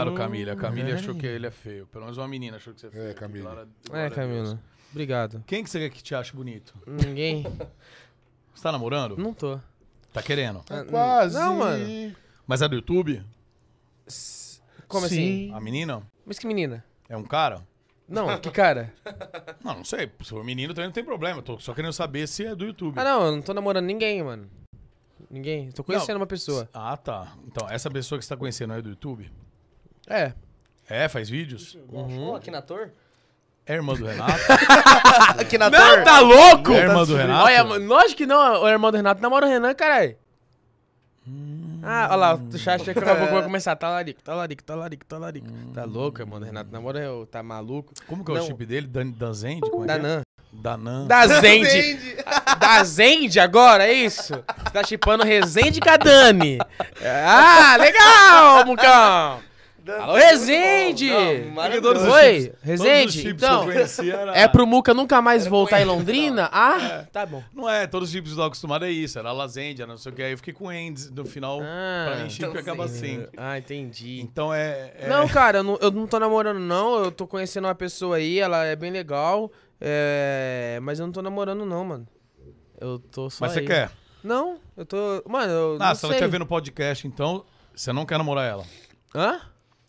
Obrigado, uhum. Camila. A Camila é. achou que ele é feio. Pelo menos uma menina achou que você é feio. É, Camila. é, é Camila. Obrigado. Quem que você quer que te ache bonito? Ninguém. Você tá namorando? Não tô. Tá querendo? Tá quase. Não, mano. Mas é do YouTube? Como assim? Sim. assim? A menina? Mas que menina? É um cara? Não, que cara? Não, não sei. Se for menino também não tem problema. tô só querendo saber se é do YouTube. Ah, não, eu não tô namorando ninguém, mano. Ninguém. Tô conhecendo não. uma pessoa. Ah, tá. Então, essa pessoa que você tá conhecendo é do YouTube? É. É, faz vídeos. Uhum. Aqui na Tor? É irmã do Renato. aqui na Não, Tor. tá louco? É irmã do Renato? Olha, lógico que não, o irmão do Renato namora o Renan, caralho. Hum. Ah, olha lá, o chat daqui a pouco é. vai começar. Tá larico, tá larico, tá larico, tá larico. Hum. Tá louco, irmão do Renato namora, tá maluco. Como que é não. o chip dele? Dan, Danzende? Como é Danan. Danan. Da Zende. da agora, é isso? Você tá chipando Resende com a Dani. Ah, legal, Mucão. Resende Alô, Rezende! Maravilhoso. Oi, Rezende? Então, é pro Muca nunca mais voltar em Londrina? Ah, é. tá bom. Não é, todos os chips estão acostumados a é isso. Era Lazende, não sei o que. Aí eu fiquei com Endes. No final, Ah, pra mim, chip então acaba assim. Ah, entendi. Então é... é- Não, cara, eu não, eu não tô namorando, não. Eu tô conhecendo uma pessoa aí, ela é bem legal. é, Mas eu não tô namorando, não, mano. Eu tô só. Mas você aí. quer? Não, eu tô. Mano, eu. Ah, não se ela estiver vendo no podcast, então, você não quer namorar ela. Hã?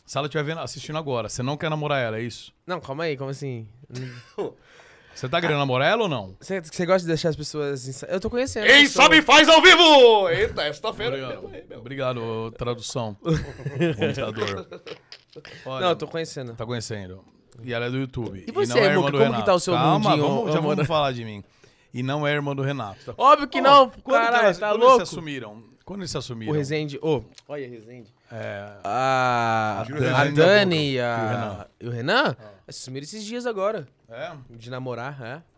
Se ela estiver assistindo agora, você não quer namorar ela, é isso? Não, calma aí, como assim? Você tá querendo namorar ela ou não? Você gosta de deixar as pessoas. Ins... Eu tô conhecendo. Quem sabe faz ao vivo! Eita, esta-feira. Tá Obrigado, Obrigado, tradução. não, eu tô conhecendo. Tá conhecendo. E ela é do YouTube. E você, e é irmã do como que tá o seu Calma, mundinho? Vamos, já vamos falar de mim. E não é irmã do Renato. Óbvio que oh, não, cara, tá, tá louco. Quando vocês assumiram? Quando eles se assumiram? O Rezende. Oh, olha, Rezende. É. A, a Dani e o Renan. E o Renan? É. Assumiram esses dias agora. É? De namorar, é.